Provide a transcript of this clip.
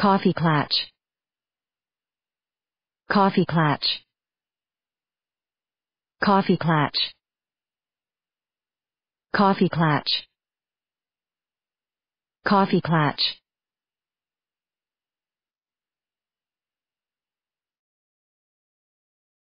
Coffee clatch. Coffee clatch. Coffee clatch. Coffee clatch. Coffee clatch.